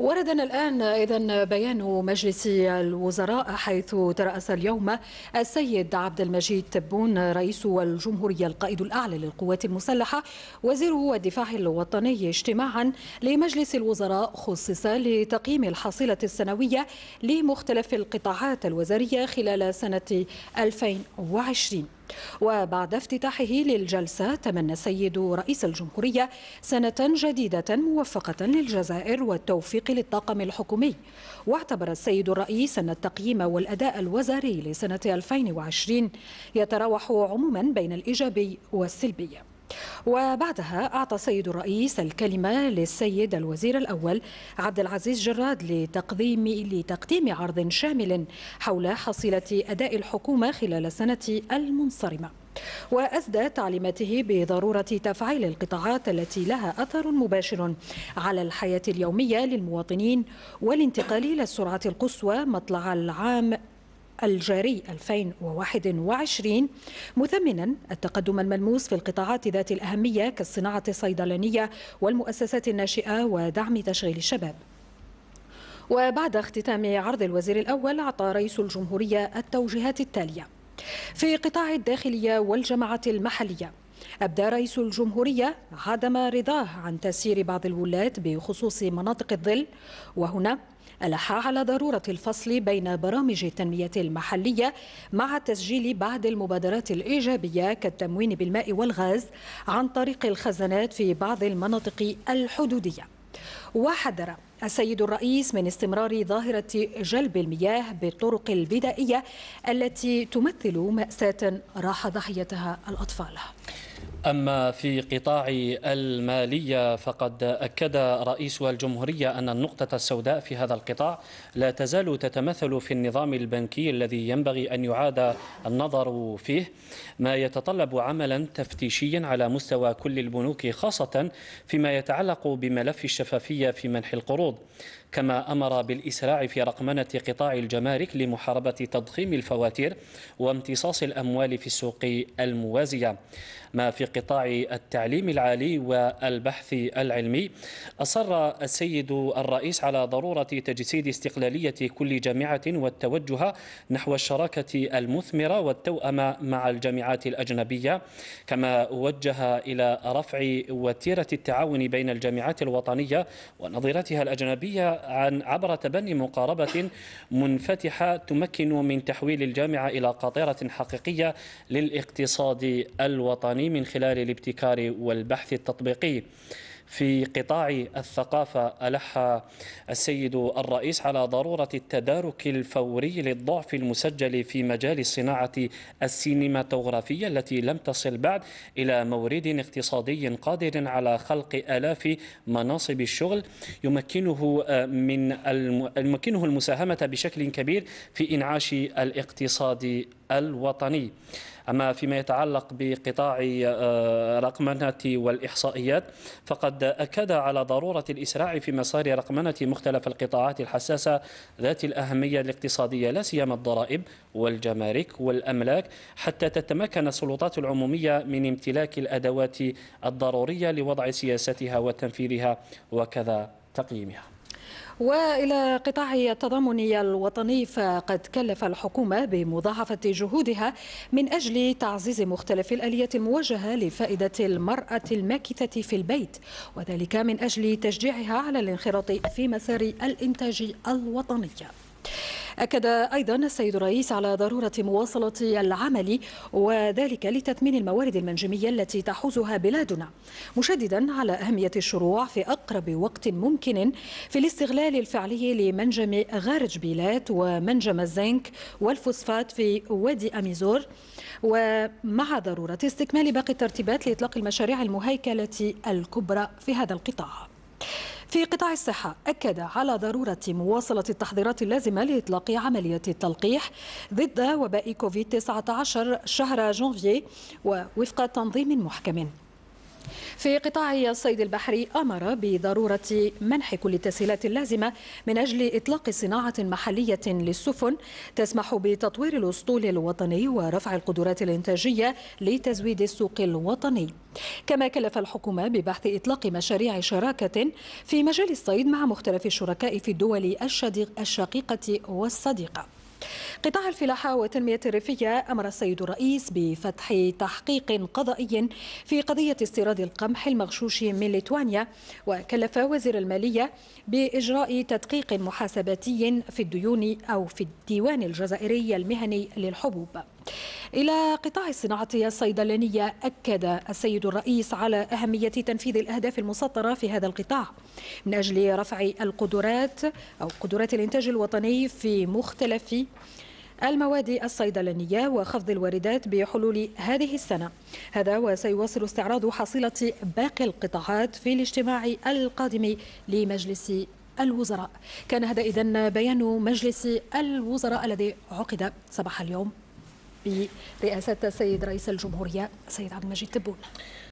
وردنا الآن إذا بيان مجلس الوزراء حيث ترأس اليوم السيد عبد المجيد تبون رئيس الجمهورية القائد الأعلى للقوات المسلحة وزير الدفاع الوطني اجتماعا لمجلس الوزراء خصص لتقييم الحصيلة السنوية لمختلف القطاعات الوزارية خلال سنة 2020 وبعد افتتاحه للجلسة تمنى السيد رئيس الجمهورية سنة جديدة موفقة للجزائر والتوفيق للطاقم الحكومي واعتبر السيد الرئيس أن التقييم والأداء الوزاري لسنة 2020 يتراوح عموما بين الإيجابي والسلبي وبعدها أعطى سيد الرئيس الكلمة للسيد الوزير الأول عبد العزيز جراد لتقديم لتقديم عرض شامل حول حصيلة أداء الحكومة خلال السنة المنصرمة وأسدى تعليماته بضرورة تفعيل القطاعات التي لها أثر مباشر على الحياة اليومية للمواطنين والانتقال إلى السرعة القصوى مطلع العام الجاري 2021 مثمنا التقدم الملموس في القطاعات ذات الأهمية كالصناعة الصيدلانية والمؤسسات الناشئة ودعم تشغيل الشباب وبعد اختتام عرض الوزير الأول أعطى رئيس الجمهورية التوجيهات التالية في قطاع الداخلية والجماعة المحلية أبدى رئيس الجمهورية عدم رضاه عن تسيير بعض الولاة بخصوص مناطق الظل وهنا ألح على ضرورة الفصل بين برامج التنمية المحلية مع تسجيل بعض المبادرات الإيجابية كالتموين بالماء والغاز عن طريق الخزانات في بعض المناطق الحدودية وحذر السيد الرئيس من استمرار ظاهرة جلب المياه بالطرق البدائية التي تمثل مأساة راح ضحيتها الأطفال أما في قطاع المالية فقد أكد رئيس الجمهورية أن النقطة السوداء في هذا القطاع لا تزال تتمثل في النظام البنكي الذي ينبغي أن يعاد النظر فيه ما يتطلب عملا تفتيشيا على مستوى كل البنوك خاصة فيما يتعلق بملف الشفافية في منح القروض كما أمر بالإسراع في رقمنة قطاع الجمارك لمحاربة تضخيم الفواتير وامتصاص الأموال في السوق الموازية ما في قطاع التعليم العالي والبحث العلمي أصر السيد الرئيس على ضرورة تجسيد استقلالية كل جامعة والتوجه نحو الشراكة المثمرة والتوأمة مع الجامعات الأجنبية كما وجه إلى رفع وتيرة التعاون بين الجامعات الوطنية ونظيرتها الأجنبية عن عبر تبني مقاربة منفتحة تمكن من تحويل الجامعة إلى قاطرة حقيقية للاقتصاد الوطني من خلال خلال الابتكار والبحث التطبيقي في قطاع الثقافة ألح السيد الرئيس على ضرورة التدارك الفوري للضعف المسجل في مجال الصناعة السينماتوغرافية التي لم تصل بعد إلى مورد اقتصادي قادر على خلق آلاف مناصب الشغل يمكنه آه، من يمكنه المساهمة بشكل كبير في إنعاش الاقتصاد الوطني أما فيما يتعلق بقطاع آه، رقمنة والإحصائيات فقد أكد على ضرورة الإسراع في مسار رقمنة مختلف القطاعات الحساسة ذات الأهمية الاقتصادية لا سيما الضرائب والجمارك والأملاك حتى تتمكن السلطات العمومية من امتلاك الأدوات الضرورية لوضع سياستها وتنفيذها وكذا تقييمها وإلى قطاع التضامن الوطني فقد كلف الحكومة بمضاعفة جهودها من أجل تعزيز مختلف الآليات الموجهة لفائدة المرأة الماكثة في البيت وذلك من أجل تشجيعها على الانخراط في مسار الإنتاج الوطني أكد أيضا السيد الرئيس على ضرورة مواصلة العمل وذلك لتثمين الموارد المنجمية التي تحوزها بلادنا مشددا على أهمية الشروع في أقرب وقت ممكن في الاستغلال الفعلي لمنجم غارج بيلات ومنجم الزنك والفوسفات في وادي أميزور ومع ضرورة استكمال باقي الترتيبات لإطلاق المشاريع المهيكلة الكبرى في هذا القطاع في قطاع الصحة أكد على ضرورة مواصلة التحضيرات اللازمة لإطلاق عملية التلقيح ضد وباء كوفيد 19 شهر جانفيي ووفق تنظيم محكم في قطاع الصيد البحري أمر بضرورة منح كل التسهيلات اللازمة من أجل إطلاق صناعة محلية للسفن تسمح بتطوير الأسطول الوطني ورفع القدرات الإنتاجية لتزويد السوق الوطني كما كلف الحكومة ببحث إطلاق مشاريع شراكة في مجال الصيد مع مختلف الشركاء في الدول الشقيقة والصديقة قطاع الفلاحة والتنمية الريفية أمر السيد الرئيس بفتح تحقيق قضائي في قضية استيراد القمح المغشوش من ليتوانيا وكلف وزير المالية بإجراء تدقيق محاسباتي في الديون أو في الديوان الجزائري المهني للحبوب إلى قطاع الصناعة الصيدلانية أكد السيد الرئيس على أهمية تنفيذ الأهداف المسطرة في هذا القطاع من أجل رفع القدرات أو قدرات الإنتاج الوطني في مختلف المواد الصيدلانية وخفض الواردات بحلول هذه السنة هذا وسيواصل استعراض حصيلة باقي القطاعات في الاجتماع القادم لمجلس الوزراء كان هذا إذن بيان مجلس الوزراء الذي عقد صباح اليوم برئاسة السيد رئيس الجمهورية سيد عبد المجيد تبون